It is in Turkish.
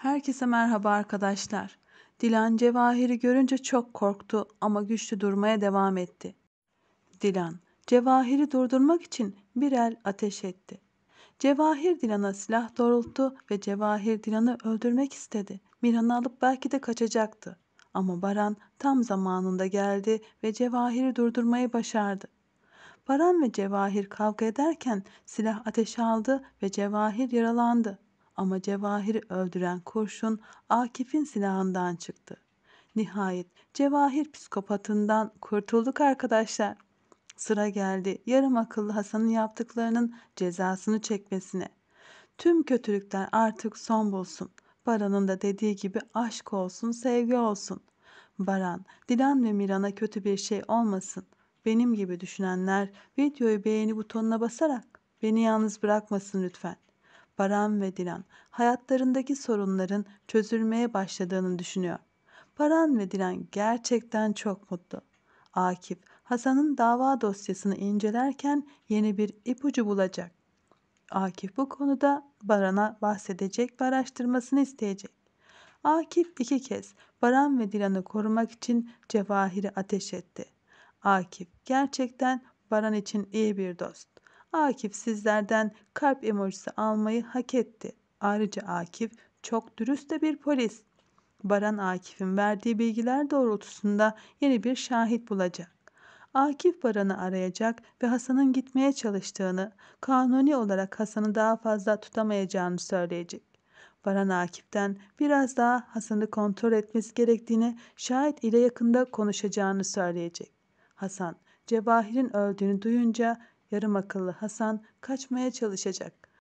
Herkese merhaba arkadaşlar. Dilan Cevahir'i görünce çok korktu ama güçlü durmaya devam etti. Dilan, Cevahir'i durdurmak için bir el ateş etti. Cevahir Dilan'a silah doğrulttu ve Cevahir Dilan'ı öldürmek istedi. Miran'ı alıp belki de kaçacaktı. Ama Baran tam zamanında geldi ve Cevahir'i durdurmayı başardı. Baran ve Cevahir kavga ederken silah ateşe aldı ve Cevahir yaralandı. Ama Cevahir'i öldüren kurşun Akif'in silahından çıktı. Nihayet Cevahir psikopatından kurtulduk arkadaşlar. Sıra geldi yarım akıllı Hasan'ın yaptıklarının cezasını çekmesine. Tüm kötülükler artık son bulsun. Baran'ın da dediği gibi aşk olsun, sevgi olsun. Baran, Dilan ve Miran'a kötü bir şey olmasın. Benim gibi düşünenler videoyu beğeni butonuna basarak beni yalnız bırakmasın lütfen. Baran ve Dilan hayatlarındaki sorunların çözülmeye başladığını düşünüyor. Baran ve Dilan gerçekten çok mutlu. Akif, Hasan'ın dava dosyasını incelerken yeni bir ipucu bulacak. Akif bu konuda Baran'a bahsedecek ve araştırmasını isteyecek. Akif iki kez Baran ve Dilan'ı korumak için Cevahir'i ateş etti. Akif gerçekten Baran için iyi bir dost. Akif sizlerden kalp emojisi almayı hak etti. Ayrıca Akif çok dürüst de bir polis. Baran Akif'in verdiği bilgiler doğrultusunda yeni bir şahit bulacak. Akif Baran'ı arayacak ve Hasan'ın gitmeye çalıştığını, kanuni olarak Hasan'ı daha fazla tutamayacağını söyleyecek. Baran Akif'ten biraz daha Hasan'ı kontrol etmesi gerektiğini, şahit ile yakında konuşacağını söyleyecek. Hasan, Cevahir'in öldüğünü duyunca Yarım akıllı Hasan kaçmaya çalışacak.